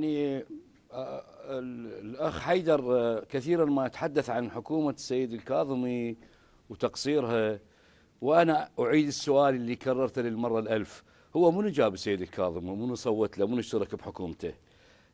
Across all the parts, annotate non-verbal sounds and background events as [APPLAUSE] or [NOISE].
يعني آه، آه، الأخ حيدر آه، كثيرا ما يتحدث عن حكومة السيد الكاظمي وتقصيرها وأنا أعيد السؤال اللي كررته للمرة الألف هو منو جاب السيد الكاظم ومنو صوت له منو اشترك بحكومته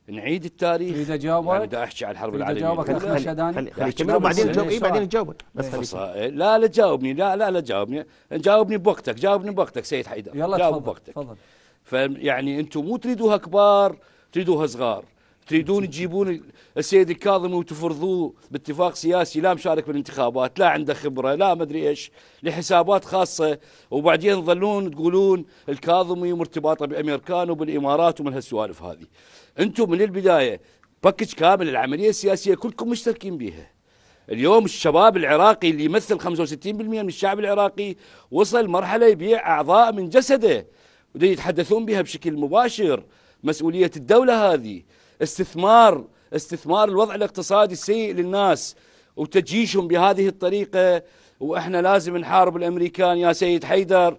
نعيد التاريخ تريد اجاوبك؟ يعني بدي احكي عن الحرب العالميه اجاوبك اخ خلي خلي وبعدين تجاوب اي بعدين تجاوبك بس خليك لا لا تجاوبني لا لا لا تجاوبني جاوبني بوقتك جاوبني بوقتك سيد حيدر يلا تفضل تفضل فيعني انتم مو تريدوها كبار تريدوها صغار تريدون تجيبون السيد الكاظمي وتفرضوه باتفاق سياسي لا مشارك بالانتخابات لا عنده خبرة لا مدري إيش لحسابات خاصة وبعدين تظلون تقولون الكاظمي مرتبطة بأمريكان وبالإمارات ومن هالسوالف هذه أنتم من البداية باكج كامل العملية السياسية كلكم مشتركين بها اليوم الشباب العراقي اللي يمثل 65% من الشعب العراقي وصل مرحلة يبيع أعضاء من جسده يتحدثون بها بشكل مباشر مسؤولية الدولة هذه استثمار استثمار الوضع الاقتصادي السيء للناس وتجيشهم بهذه الطريقة وإحنا لازم نحارب الأمريكان يا سيد حيدر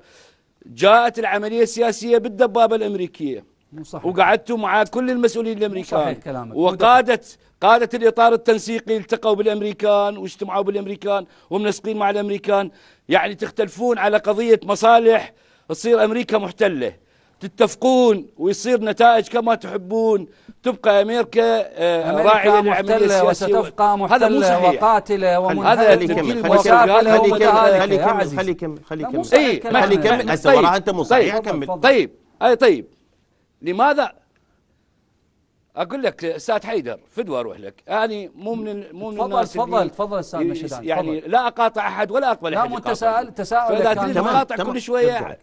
جاءت العملية السياسية بالدبابة الأمريكية صحيح. وقعدتوا مع كل المسؤولين الامريكان كلامك. وقادت قادة الاطار التنسيقي التقوا بالامريكان واجتمعوا بالامريكان ومنسقين مع الامريكان يعني تختلفون على قضية مصالح تصير امريكا محتله تتفقون ويصير نتائج كما تحبون تبقى آه، أمريكا, راعي راعية للعملية السياسية وستبقى محتلة وقاتلة ومنهزمة وكافلة ومتهالكة خلي كمل خلي كمل خلي كمل خلي كمل هسه وراها أنت مو صحيح طيب، كمل طيب أي آه، طيب لماذا اقول لك استاذ حيدر فدوى اروح لك انا مو من مو من الناس تفضل تفضل استاذ مشهد يعني لا اقاطع احد ولا اقبل احد لا متساءل تساؤل فاذا تريد مقاطع كل شويه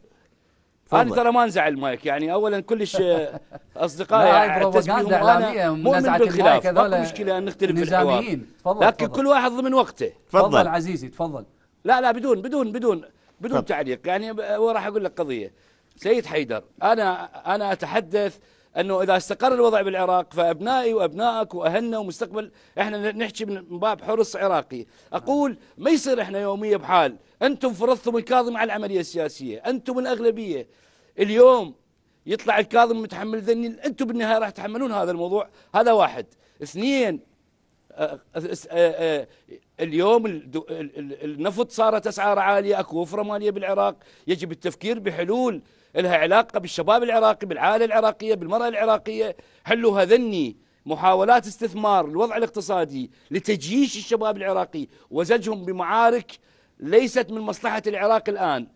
انا ترى ما انزعل مايك يعني اولا كلش آه، [LAUGHS] اصدقائي اعتز انا مؤمن بالخلاف ماكو مشكله ان نختلف بالحوار لكن كل واحد ضمن وقته تفضل عزيزي تفضل لا لا بدون بدون بدون بدون تعليق يعني راح اقول لك قضيه سيد حيدر انا انا اتحدث أنه إذا استقر الوضع بالعراق فأبنائي وأبنائك وأهلنا ومستقبل إحنا نحكي من باب حرص عراقي أقول ما يصير إحنا يومية بحال أنتم فرضتم الكاظم على العملية السياسية أنتم الأغلبية اليوم يطلع الكاظم متحمل ذني أنتم بالنهاية راح تحملون هذا الموضوع هذا واحد اثنين اليوم النفط صارت اسعاره عاليه اكو وفره ماليه بالعراق يجب التفكير بحلول لها علاقه بالشباب العراقي بالعائله العراقيه بالمراه العراقيه حلوا هذني محاولات استثمار الوضع الاقتصادي لتجييش الشباب العراقي وزجهم بمعارك ليست من مصلحه العراق الان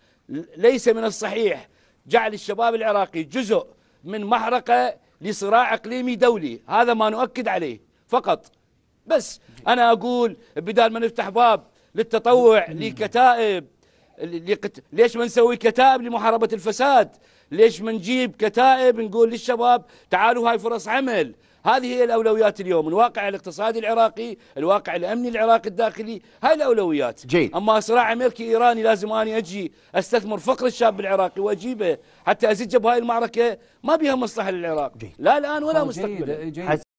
ليس من الصحيح جعل الشباب العراقي جزء من محرقه لصراع اقليمي دولي هذا ما نؤكد عليه فقط بس أنا أقول بدال ما نفتح باب للتطوع لكتائب ليش ما نسوي كتائب لمحاربة الفساد ليش ما نجيب كتائب نقول للشباب تعالوا هاي فرص عمل هذه هي الأولويات اليوم الواقع الاقتصادي العراقي الواقع الأمني العراقي الداخلي هاي الأولويات جيد. أما صراع أمريكي إيراني لازم اني أجي أستثمر فقر الشاب العراقي وأجيبه حتى أزجه بهاي المعركة ما بها مصلحة للعراق جيد. لا الآن ولا طيب، مستقبلا